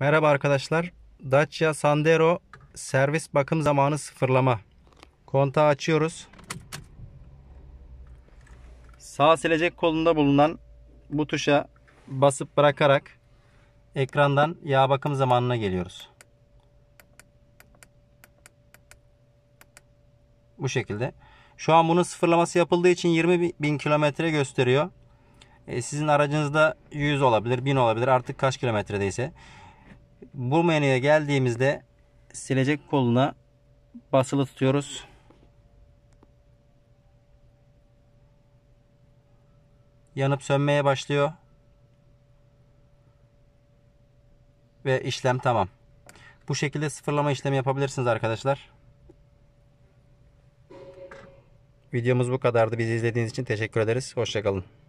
Merhaba arkadaşlar. Dacia Sandero servis bakım zamanı sıfırlama. Kontağı açıyoruz. Sağ silecek kolunda bulunan bu tuşa basıp bırakarak ekrandan yağ bakım zamanına geliyoruz. Bu şekilde. Şu an bunun sıfırlaması yapıldığı için 20 bin kilometre gösteriyor. E, sizin aracınızda 100 olabilir, 1000 olabilir. Artık kaç kilometredeyse. Bu menüye geldiğimizde silecek koluna basılı tutuyoruz. Yanıp sönmeye başlıyor. Ve işlem tamam. Bu şekilde sıfırlama işlemi yapabilirsiniz arkadaşlar. Videomuz bu kadardı. Bizi izlediğiniz için teşekkür ederiz. Hoşçakalın.